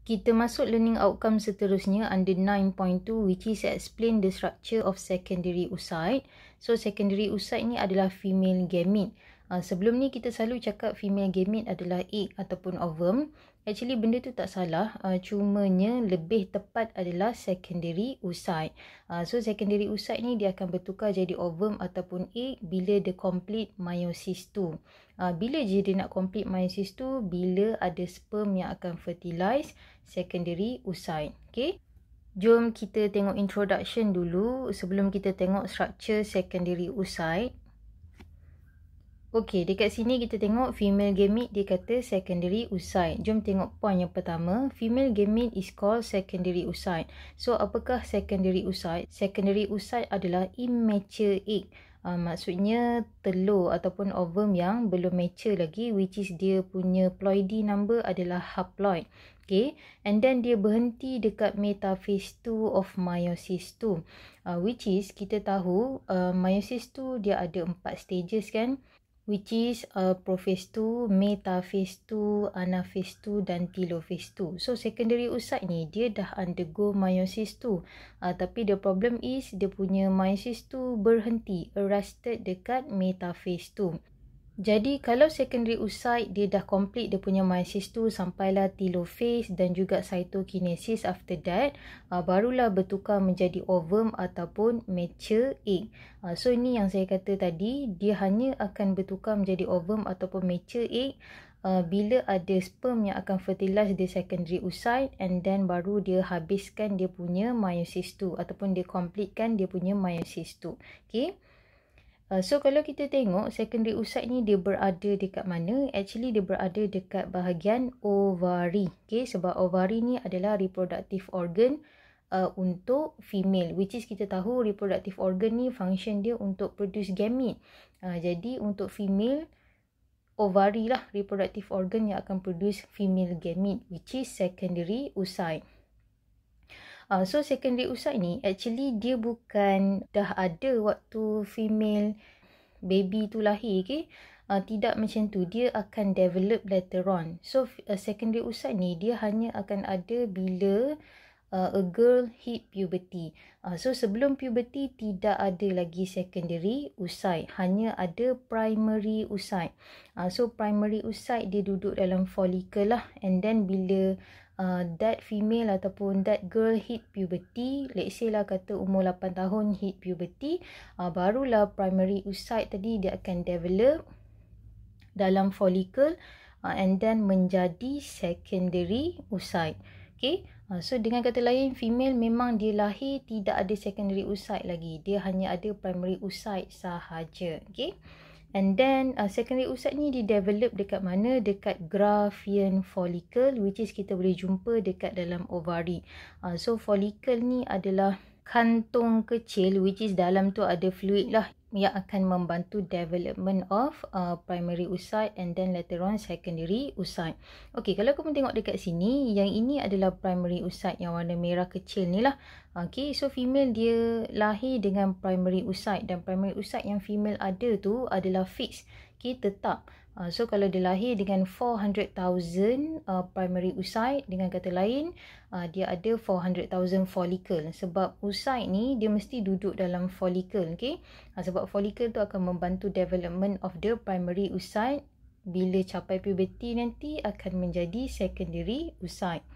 Kita masuk learning outcome seterusnya under 9.2 which is explain the structure of secondary oocyte. So secondary oocyte ni adalah female gamete. Ah, sebelum ni kita selalu cakap female gamete adalah egg ataupun ovum. Actually benda tu tak salah uh, cumanya lebih tepat adalah secondary oocyte. Uh, ah, so secondary oocyte ni dia akan bertukar jadi ovum ataupun egg bila dia complete meiosis tu. Uh, ah, bila je dia nak complete meiosis tu bila ada sperm yang akan fertilize secondary oocyte. Okay. Jom kita tengok introduction dulu sebelum kita tengok structure secondary oocyte. Okey, dekat sini kita tengok female gamete dia kata secondary oocyte. Jom tengok poin yang pertama. Female gamete is called secondary oocyte. So, apakah secondary oocyte? Secondary oocyte adalah immature egg. Uh, maksudnya telur ataupun ovum yang belum mature lagi which is dia punya ploidy number adalah haploid. Okay. And then dia berhenti dekat metaphase 2 of meiosis 2. Uh, ah, which is kita tahu uh, meiosis 2 dia ada 4 stages kan which is a uh, prophase 2, metaphase phase 2, anaphase 2 dan telophase 2. So secondary oocyte ni dia dah undergo meiosis 2. Uh, ah, tapi the problem is dia punya meiosis 2 berhenti arrested dekat metaphase phase jadi kalau secondary oocyte dia dah complete dia punya meiosis tu sampailah telophase dan juga cytokinesis after that uh, barulah bertukar menjadi ovum ataupun mature egg. Uh, so ini yang saya kata tadi dia hanya akan bertukar menjadi ovum ataupun mature egg Uh, bila ada sperm yang akan fertilize the secondary oocyte and then baru dia habiskan dia punya meiosis 2 ataupun dia completekan dia punya meiosis 2. okey Uh, so kalau kita tengok secondary oocyte ni dia berada dekat mana? Actually dia berada dekat bahagian ovari. Okay, sebab ovari ni adalah reproductive organ uh, untuk female. Which is kita tahu reproductive organ ni function dia untuk produce gamete. Uh, jadi untuk female, ovari lah reproductive organ yang akan produce female gamete. Which is secondary oocyte. Uh, so secondary usai ni actually dia bukan dah ada waktu female baby tu lahir okay? Uh, tidak macam tu. Dia akan develop later on. So uh, secondary usat ni dia hanya akan ada bila uh, a girl hit puberty. Uh, so sebelum puberty tidak ada lagi secondary usai, Hanya ada primary usai. Uh, so primary usai dia duduk dalam follicle lah. And then bila uh, that female ataupun that girl hit puberty let's say lah kata umur 8 tahun hit puberty uh, barulah primary oocyte tadi dia akan develop dalam follicle uh, and then menjadi secondary oocyte okay uh, so dengan kata lain female memang dia lahir tidak ada secondary oocyte lagi dia hanya ada primary oocyte sahaja okay And then uh, secondary usat ni di develop dekat mana? Dekat graphene follicle which is kita boleh jumpa dekat dalam ovari. Uh, so follicle ni adalah kantong kecil which is dalam tu ada fluid lah yang akan membantu development of uh, primary oocyte and then later on secondary oocyte. Okey, kalau kamu tengok dekat sini, yang ini adalah primary oocyte yang warna merah kecil ni lah. Okey, so female dia lahir dengan primary oocyte dan primary oocyte yang female ada tu adalah fixed. Okey, tetap. Uh, so kalau dia lahir dengan 400,000 uh, primary oocyte dengan kata lain uh, dia ada 400,000 follicle sebab oocyte ni dia mesti duduk dalam follicle okey uh, sebab follicle tu akan membantu development of the primary oocyte bila capai puberty nanti akan menjadi secondary oocyte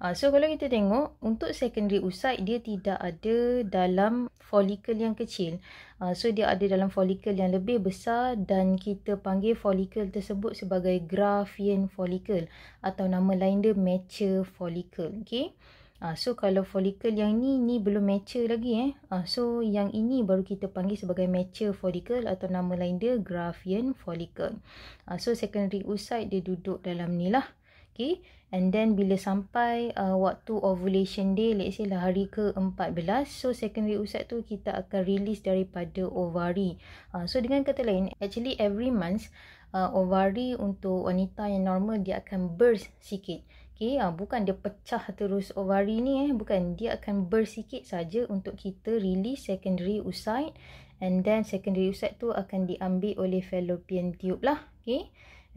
Uh, so kalau kita tengok untuk secondary usai dia tidak ada dalam folikel yang kecil. Uh, so dia ada dalam folikel yang lebih besar dan kita panggil folikel tersebut sebagai graphene folikel atau nama lain dia mature folikel. Okay. Uh, ah, so kalau folikel yang ni ni belum mature lagi eh. Uh, so yang ini baru kita panggil sebagai mature folikel atau nama lain dia graphene folikel. Uh, so secondary oocyte dia duduk dalam ni lah okay and then bila sampai uh, waktu ovulation day let's say lah hari ke-14 so secondary usat tu kita akan release daripada ovari uh, so dengan kata lain actually every month uh, ovari untuk wanita yang normal dia akan burst sikit Okay, ha, uh, bukan dia pecah terus ovari ni eh bukan dia akan bersikit saja untuk kita release secondary usat, and then secondary usat tu akan diambil oleh fallopian tube lah Okay.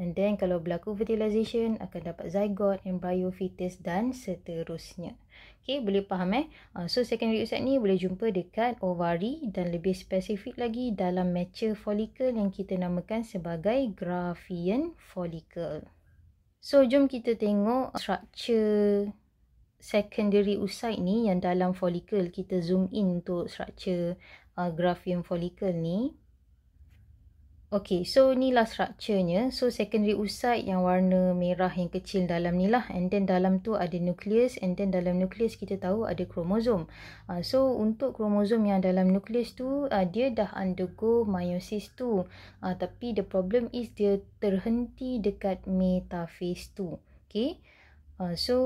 And then kalau berlaku fertilisation akan dapat zygote, embryo, fetus dan seterusnya. Okay, boleh faham eh? Uh, so secondary oocyte ni boleh jumpa dekat ovari dan lebih spesifik lagi dalam mature follicle yang kita namakan sebagai graafian follicle. So jom kita tengok structure secondary oocyte ni yang dalam follicle kita zoom in untuk structure uh, ah, graafian follicle ni. Okay, so ni lah structure-nya. So, secondary oocyte yang warna merah yang kecil dalam ni lah. And then dalam tu ada nukleus, And then dalam nukleus kita tahu ada kromosom. Uh, so, untuk kromosom yang dalam nukleus tu, uh, dia dah undergo meiosis tu. Uh, tapi the problem is dia terhenti dekat metaphase tu. Okay. Uh, so,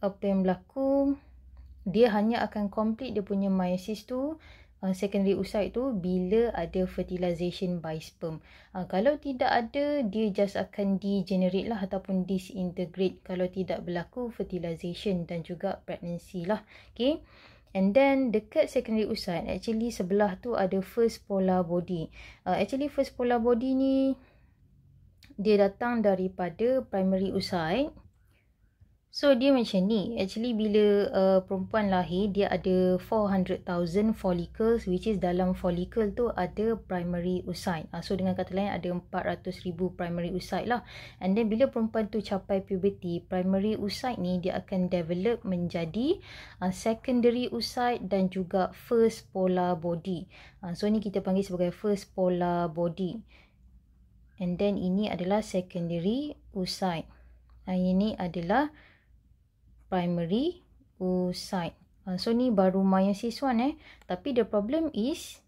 apa yang berlaku, dia hanya akan complete dia punya meiosis tu uh, secondary oocyte tu bila ada fertilization by sperm. Uh, kalau tidak ada, dia just akan degenerate lah ataupun disintegrate kalau tidak berlaku fertilization dan juga pregnancy lah. Okay. And then dekat secondary oocyte actually sebelah tu ada first polar body. Uh, actually first polar body ni dia datang daripada primary oocyte So dia macam ni, actually bila uh, perempuan lahir dia ada 400,000 follicles which is dalam follicle tu ada primary oocyte. Uh, ah, so dengan kata lain ada 400,000 primary oocyte lah. And then bila perempuan tu capai puberty, primary oocyte ni dia akan develop menjadi uh, secondary oocyte dan juga first polar body. Uh, so ni kita panggil sebagai first polar body. And then ini adalah secondary oocyte. Uh, ini adalah secondary primary oocyte. Uh, ah, so ni baru meiosis siswan eh. Tapi the problem is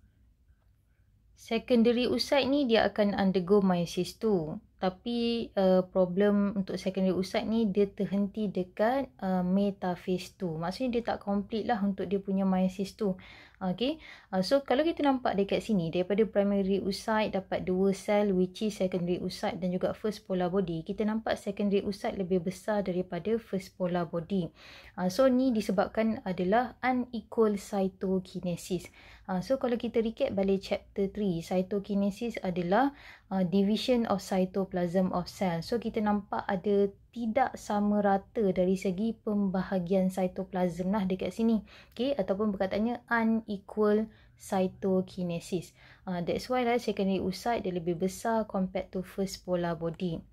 secondary oocyte ni dia akan undergo meiosis tu tapi uh, problem untuk secondary usat ni dia terhenti dekat uh, meta phase 2 maksudnya dia tak complete lah untuk dia punya meiosis tu Okay. uh, so kalau kita nampak dekat sini daripada primary usat dapat dua sel which is secondary usat dan juga first polar body kita nampak secondary usat lebih besar daripada first polar body uh, so ni disebabkan adalah unequal cytokinesis uh, so kalau kita recap balik chapter 3 cytokinesis adalah uh, division of cytoplasm cytoplasm of cell. So kita nampak ada tidak sama rata dari segi pembahagian cytoplasm lah dekat sini. Okay, ataupun berkatanya unequal cytokinesis. Uh, that's why lah secondary oocyte dia lebih besar compared to first polar body.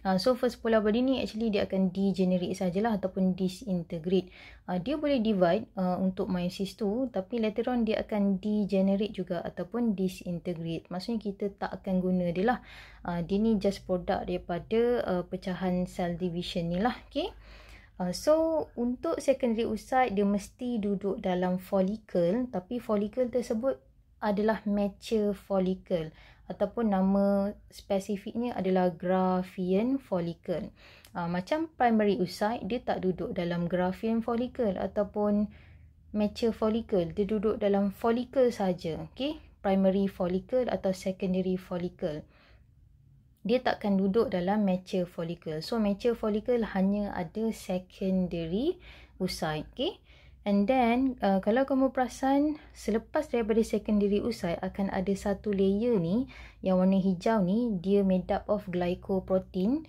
Uh, so first polar body ni actually dia akan degenerate sajalah ataupun disintegrate. Uh, dia boleh divide uh, untuk meiosis tu tapi later on dia akan degenerate juga ataupun disintegrate. Maksudnya kita tak akan guna dia lah. Uh, dia ni just produk daripada uh, pecahan cell division ni lah. Okay. Uh, so untuk secondary oocyte dia mesti duduk dalam follicle tapi follicle tersebut adalah mature follicle ataupun nama spesifiknya adalah grafien folikel. Uh, ah, macam primary oocyte, dia tak duduk dalam grafien folikel ataupun mature folikel. Dia duduk dalam folikel saja, okay? primary folikel atau secondary folikel. Dia takkan duduk dalam mature folikel. So, mature folikel hanya ada secondary oocyte. Okay? And then uh, kalau kamu perasan selepas daripada secondary usai akan ada satu layer ni yang warna hijau ni dia made up of glycoprotein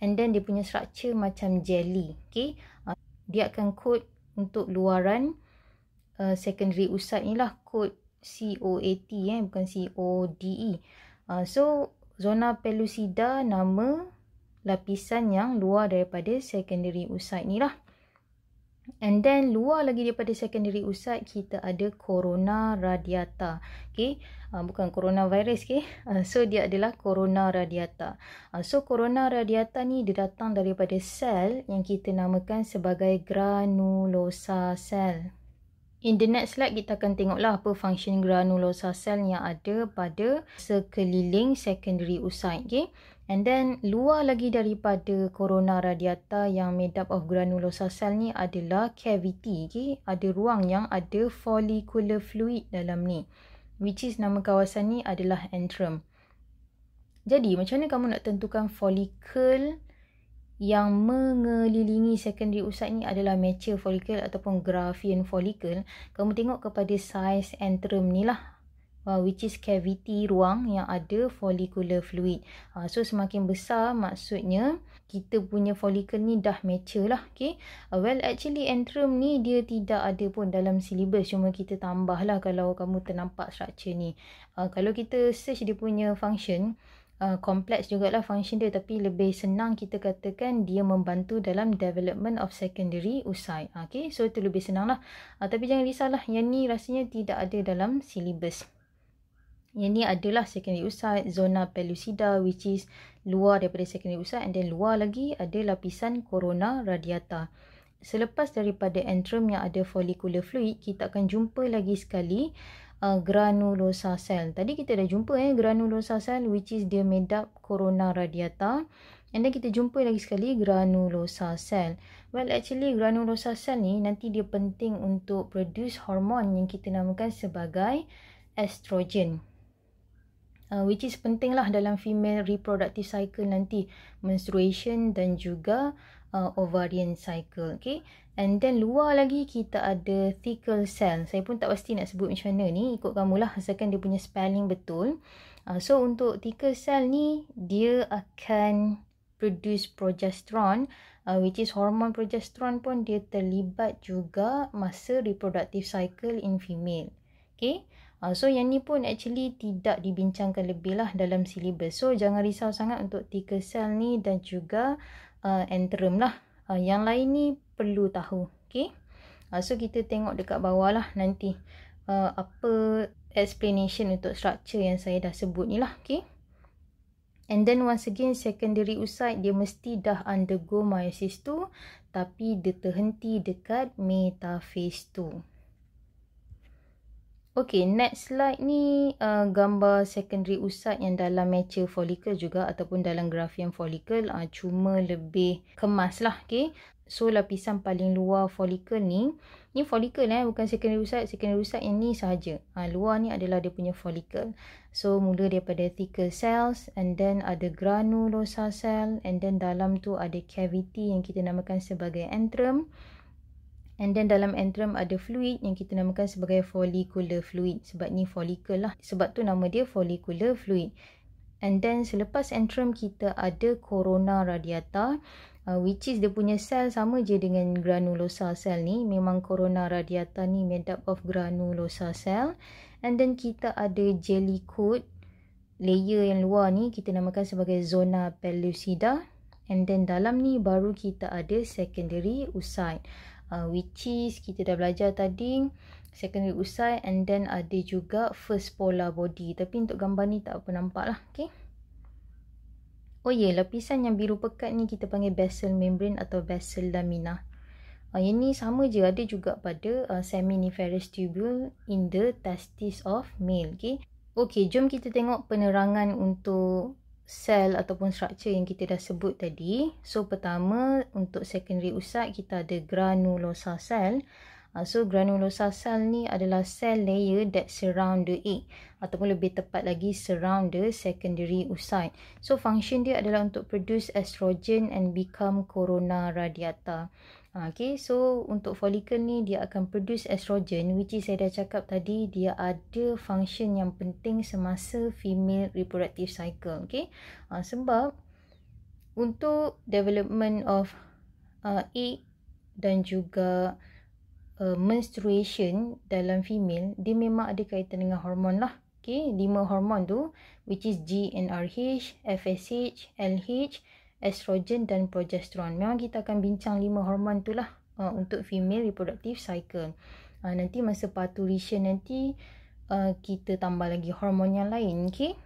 and then dia punya structure macam jelly. Okay. Uh, dia akan kod untuk luaran uh, secondary usai ni lah kod COAT eh bukan CODE. Uh, so zona pelusida nama lapisan yang luar daripada secondary usai ni lah. And then luar lagi daripada secondary usat kita ada corona radiata. Okay. Uh, bukan coronavirus okay. Uh, so dia adalah corona radiata. Uh, so corona radiata ni dia datang daripada sel yang kita namakan sebagai granulosa sel. In the next slide kita akan tengoklah apa function granulosa sel yang ada pada sekeliling secondary usat. Okay. And then luar lagi daripada corona radiata yang made up of granulosa cell ni adalah cavity. Okay? Ada ruang yang ada follicular fluid dalam ni. Which is nama kawasan ni adalah antrum. Jadi macam mana kamu nak tentukan follicle yang mengelilingi secondary usat ni adalah mature follicle ataupun graafian follicle. Kamu tengok kepada size antrum ni lah uh, which is cavity ruang yang ada follicular fluid. Uh, so semakin besar maksudnya kita punya follicle ni dah mature lah. Okay. Uh, well actually antrum ni dia tidak ada pun dalam syllabus. Cuma kita tambah lah kalau kamu ternampak structure ni. Uh, kalau kita search dia punya function, kompleks uh, jugalah function dia tapi lebih senang kita katakan dia membantu dalam development of secondary usai. Okay, so itu lebih senang lah. Uh, tapi jangan risau lah. yang ni rasanya tidak ada dalam syllabus yang ni adalah secondary oxide, zona pellucida which is luar daripada secondary oxide and then luar lagi ada lapisan corona radiata. Selepas daripada antrum yang ada follicular fluid, kita akan jumpa lagi sekali uh, granulosa cell. Tadi kita dah jumpa eh granulosa cell which is dia made up corona radiata. And then kita jumpa lagi sekali granulosa cell. Well actually granulosa cell ni nanti dia penting untuk produce hormon yang kita namakan sebagai estrogen uh, which is penting lah dalam female reproductive cycle nanti menstruation dan juga uh, ovarian cycle okay and then luar lagi kita ada thickle cell saya pun tak pasti nak sebut macam mana ni ikut kamu lah asalkan dia punya spelling betul uh, so untuk thickle cell ni dia akan produce progesterone uh, which is hormon progesteron pun dia terlibat juga masa reproductive cycle in female okay Uh, so yang ni pun actually tidak dibincangkan lebih lah dalam silibus. So jangan risau sangat untuk tiga sel ni dan juga uh, antrum lah. Uh, yang lain ni perlu tahu. Okay. Uh, so kita tengok dekat bawah lah nanti uh, apa explanation untuk structure yang saya dah sebut ni lah. Okay. And then once again secondary oocyte dia mesti dah undergo meiosis tu tapi dia terhenti dekat metaphase 2. Okey, next slide ni uh, gambar secondary usat yang dalam mature follicle juga ataupun dalam grafium follicle uh, cuma lebih kemas lah. Okay. So, lapisan paling luar follicle ni, ni follicle eh, bukan secondary usat. Secondary usat yang ni sahaja. Uh, luar ni adalah dia punya follicle. So, mula daripada thicker cells and then ada granulosa cell and then dalam tu ada cavity yang kita namakan sebagai antrum. And then dalam antrum ada fluid yang kita namakan sebagai follicular fluid. Sebab ni follicle lah. Sebab tu nama dia follicular fluid. And then selepas antrum kita ada corona radiata. Uh, which is dia punya sel sama je dengan granulosa sel ni. Memang corona radiata ni made up of granulosa sel. And then kita ada jelly coat. Layer yang luar ni kita namakan sebagai zona pellucida. And then dalam ni baru kita ada secondary oocyte uh, which is kita dah belajar tadi secondary usai and then ada juga first polar body tapi untuk gambar ni tak apa nampak lah okay. oh yeah lapisan yang biru pekat ni kita panggil basal membrane atau basal lamina uh, yang ni sama je ada juga pada uh, seminiferous tubule in the testis of male okay. Okay, jom kita tengok penerangan untuk sel ataupun struktur yang kita dah sebut tadi. So pertama untuk secondary usat kita ada granulosa cell. Ah, so granulosa cell ni adalah cell layer that surround the egg ataupun lebih tepat lagi surround the secondary usat. So function dia adalah untuk produce estrogen and become corona radiata. Ah, okay, so untuk folikel ni dia akan produce estrogen which is saya dah cakap tadi dia ada function yang penting semasa female reproductive cycle. Okay, uh, sebab untuk development of uh, egg dan juga uh, menstruation dalam female dia memang ada kaitan dengan hormon lah. Okay, lima hormon tu which is GnRH, FSH, LH, estrogen dan progesteron. Memang kita akan bincang lima hormon tu lah uh, untuk female reproductive cycle. Uh, nanti masa parturition nanti uh, kita tambah lagi hormon yang lain, okay?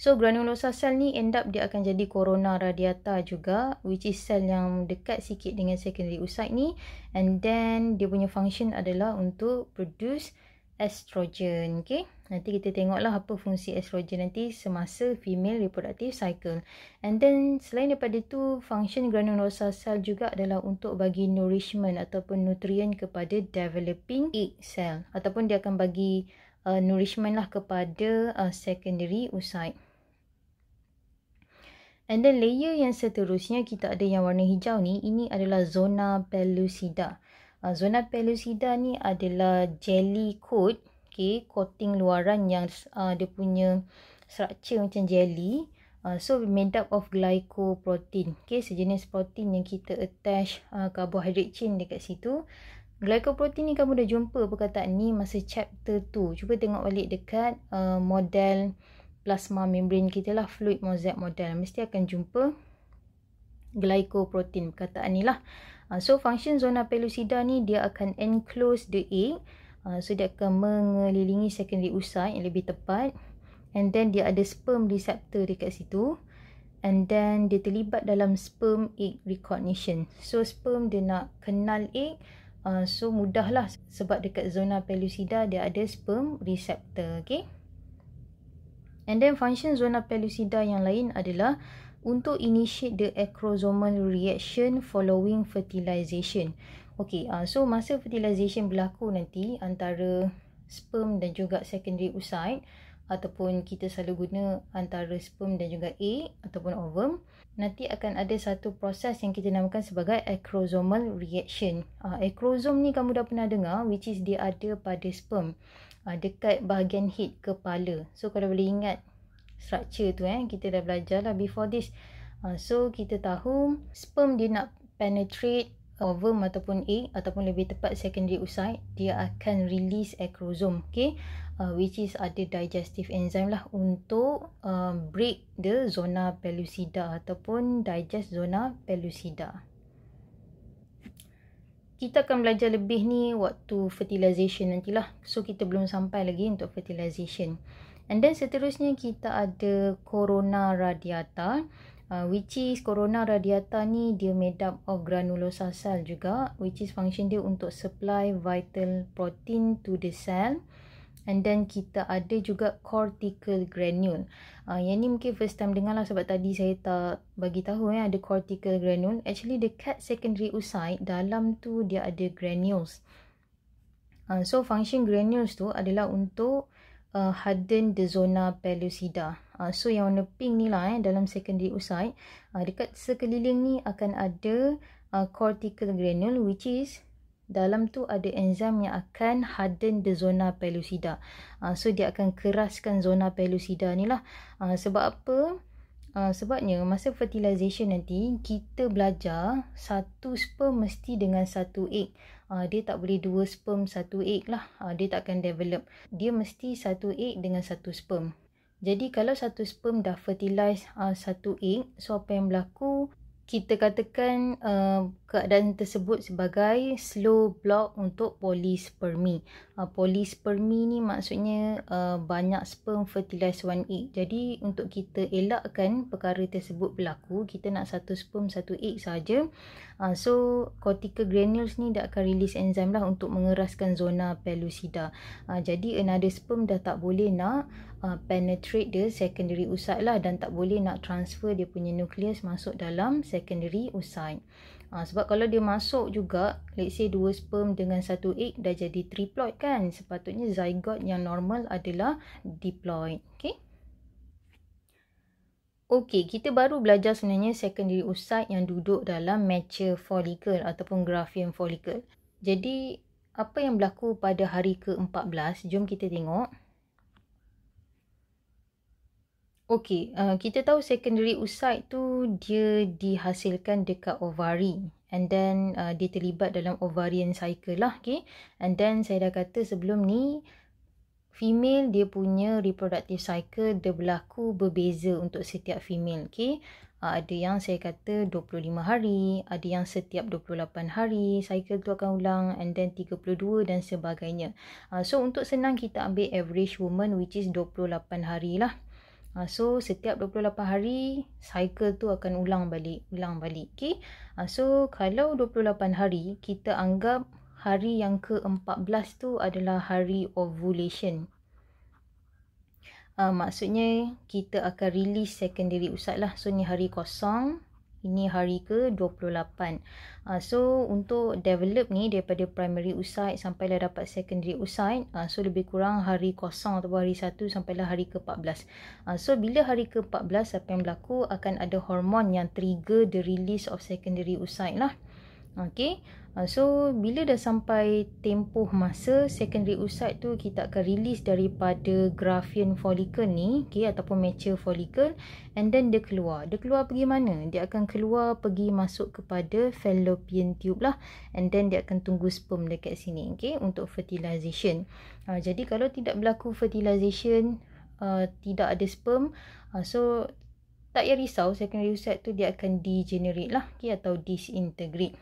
So granulosa cell ni end up dia akan jadi corona radiata juga which is cell yang dekat sikit dengan secondary oocyte ni and then dia punya function adalah untuk produce estrogen okay Nanti kita tengoklah apa fungsi estrogen nanti semasa female reproductive cycle. And then selain daripada tu, function granulosa cell juga adalah untuk bagi nourishment ataupun nutrient kepada developing egg cell. Ataupun dia akan bagi uh, nourishment lah kepada uh, secondary oocyte. And then layer yang seterusnya kita ada yang warna hijau ni, ini adalah zona pellucida. Uh, zona pellucida ni adalah jelly coat uh, okay, coating luaran yang uh, dia punya structure macam jelly. Uh, so made up of glycoprotein. Okay, sejenis protein yang kita attach uh, carbohydrate chain dekat situ. Glycoprotein ni kamu dah jumpa perkataan ni masa chapter 2. Cuba tengok balik dekat uh, model plasma membrane kita lah. Fluid mosaic model. Mesti akan jumpa glycoprotein perkataan ni lah. Uh, so function zona pellucida ni dia akan enclose the egg. Ah, so dia akan mengelilingi secondary usai yang lebih tepat and then dia ada sperm receptor dekat situ and then dia terlibat dalam sperm egg recognition so sperm dia nak kenal egg uh, so mudahlah sebab dekat zona pellucida dia ada sperm receptor okay and then function zona pellucida yang lain adalah untuk initiate the acrosomal reaction following fertilization. Okey, uh, so masa fertilisation berlaku nanti antara sperm dan juga secondary oocyte ataupun kita selalu guna antara sperm dan juga egg ataupun ovum, nanti akan ada satu proses yang kita namakan sebagai acrosomal reaction. Uh, ah, acrosom ni kamu dah pernah dengar which is dia ada pada sperm uh, dekat bahagian head kepala. So kalau boleh ingat structure tu eh, kita dah belajar lah before this. Uh, so kita tahu sperm dia nak penetrate ovum ataupun egg ataupun lebih tepat secondary oocyte dia akan release acrosome okay uh, which is ada digestive enzyme lah untuk uh, break the zona pellucida ataupun digest zona pellucida kita akan belajar lebih ni waktu fertilization nantilah so kita belum sampai lagi untuk fertilisation. and then seterusnya kita ada corona radiata uh, which is corona radiata ni dia made up of granulosa cell juga which is function dia untuk supply vital protein to the cell and then kita ada juga cortical granule. Ah uh, yang ni mungkin first time dengar lah sebab tadi saya tak bagi tahu ya ada cortical granule. Actually dekat secondary oocyte dalam tu dia ada granules. Uh, so function granules tu adalah untuk uh, harden the zona pellucida. Uh, so yang warna pink ni lah eh, dalam secondary oocyte. Uh, dekat sekeliling ni akan ada uh, cortical granule which is dalam tu ada enzim yang akan harden the zona pellucida. Uh, so dia akan keraskan zona pellucida ni lah. Uh, sebab apa? Ah, sebabnya masa fertilization nanti kita belajar satu sperm mesti dengan satu egg. Uh, dia tak boleh dua sperm satu egg lah. Uh, dia takkan develop. Dia mesti satu egg dengan satu sperm. Jadi kalau satu sperm dah fertilize uh, satu egg, so apa yang berlaku? kita katakan uh, keadaan tersebut sebagai slow block untuk polispermi. Uh, polispermi ni maksudnya uh, banyak sperm fertilize one egg. Jadi untuk kita elakkan perkara tersebut berlaku, kita nak satu sperm satu egg saja. Uh, so cortical granules ni dia akan release enzyme lah untuk mengeraskan zona pellucida. Uh, jadi another sperm dah tak boleh nak uh, penetrate the secondary oocyte lah dan tak boleh nak transfer dia punya nukleus masuk dalam secondary oocyte. Uh, sebab kalau dia masuk juga, let's say dua sperm dengan satu egg dah jadi triploid kan. Sepatutnya zygote yang normal adalah diploid. Okay. Okey, kita baru belajar sebenarnya secondary oocyte yang duduk dalam mature follicle ataupun graafian follicle. Jadi, apa yang berlaku pada hari ke-14? Jom kita tengok. Okey, uh, kita tahu secondary oocyte tu dia dihasilkan dekat ovari and then uh, dia terlibat dalam ovarian cycle lah, okey. And then saya dah kata sebelum ni female dia punya reproductive cycle dia berlaku berbeza untuk setiap female, okey. Uh, ada yang saya kata 25 hari, ada yang setiap 28 hari cycle tu akan ulang and then 32 dan sebagainya. Uh, so untuk senang kita ambil average woman which is 28 hari lah. Uh, so setiap 28 hari cycle tu akan ulang balik, ulang balik. Okay. Uh, ah, so kalau 28 hari kita anggap hari yang ke-14 tu adalah hari ovulation. Uh, maksudnya kita akan release secondary usat lah. So ni hari kosong. Ini hari ke-28. Uh, ah, so untuk develop ni daripada primary usai sampai lah dapat secondary usai. Uh, so lebih kurang hari kosong atau hari satu sampai lah hari ke-14. Uh, ah, so bila hari ke-14 apa yang berlaku akan ada hormon yang trigger the release of secondary usai lah. Okey. Uh, so bila dah sampai tempoh masa secondary oocyte tu kita akan release daripada graphene follicle ni okay, ataupun mature follicle and then dia keluar. Dia keluar pergi mana? Dia akan keluar pergi masuk kepada fallopian tube lah and then dia akan tunggu sperm dekat sini okay, untuk fertilisation. Uh, jadi kalau tidak berlaku fertilisation, uh, tidak ada sperm, uh, so tak payah risau secondary oocyte tu dia akan degenerate lah okay, atau disintegrate.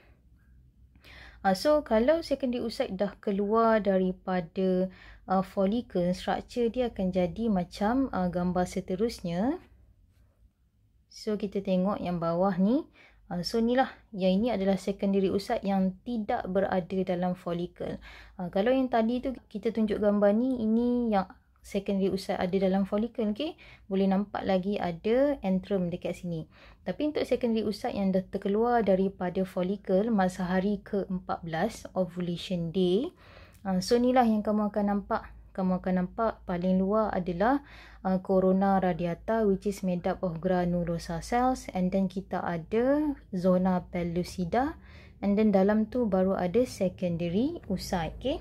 Uh, so kalau secondary dah keluar daripada uh, follicle, structure dia akan jadi macam uh, gambar seterusnya. So kita tengok yang bawah ni. Uh, so ni lah, yang ini adalah secondary usat yang tidak berada dalam follicle. Uh, kalau yang tadi tu kita tunjuk gambar ni, ini yang secondary usus ada dalam folikel okey boleh nampak lagi ada antrum dekat sini tapi untuk secondary usus yang dah terkeluar daripada folikel masa hari ke-14 ovulation day uh, so inilah yang kamu akan nampak kamu akan nampak paling luar adalah uh, corona radiata which is made up of granulosa cells and then kita ada zona pellucida and then dalam tu baru ada secondary usus okey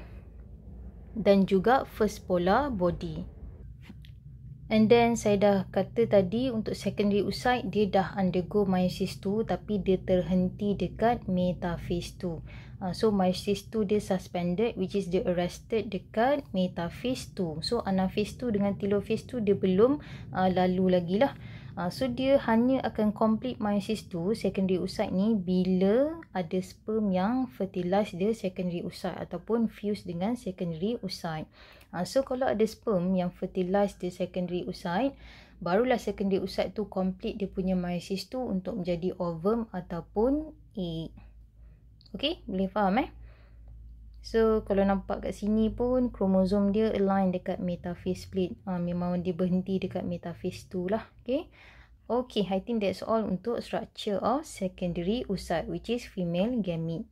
dan juga first polar body. And then saya dah kata tadi untuk secondary oocyte dia dah undergo meiosis 2 tapi dia terhenti dekat metaphase 2. Uh, ah, so meiosis 2 dia suspended which is dia arrested dekat metaphase 2. So anaphase 2 dengan telophase 2 dia belum uh, lalu lagi lah. Ah, so dia hanya akan complete meiosis tu secondary oocyte ni bila ada sperm yang fertilize dia secondary oocyte ataupun fuse dengan secondary oocyte. Ha, ah, so kalau ada sperm yang fertilize dia secondary oocyte, barulah secondary oocyte tu complete dia punya meiosis tu untuk menjadi ovum ataupun egg. Okey, boleh faham eh? So kalau nampak kat sini pun kromosom dia align dekat metaphase split. Ha, ah, memang dia berhenti dekat metaphase tu lah. Okay. Okay, I think that's all untuk structure of secondary usat which is female gamete.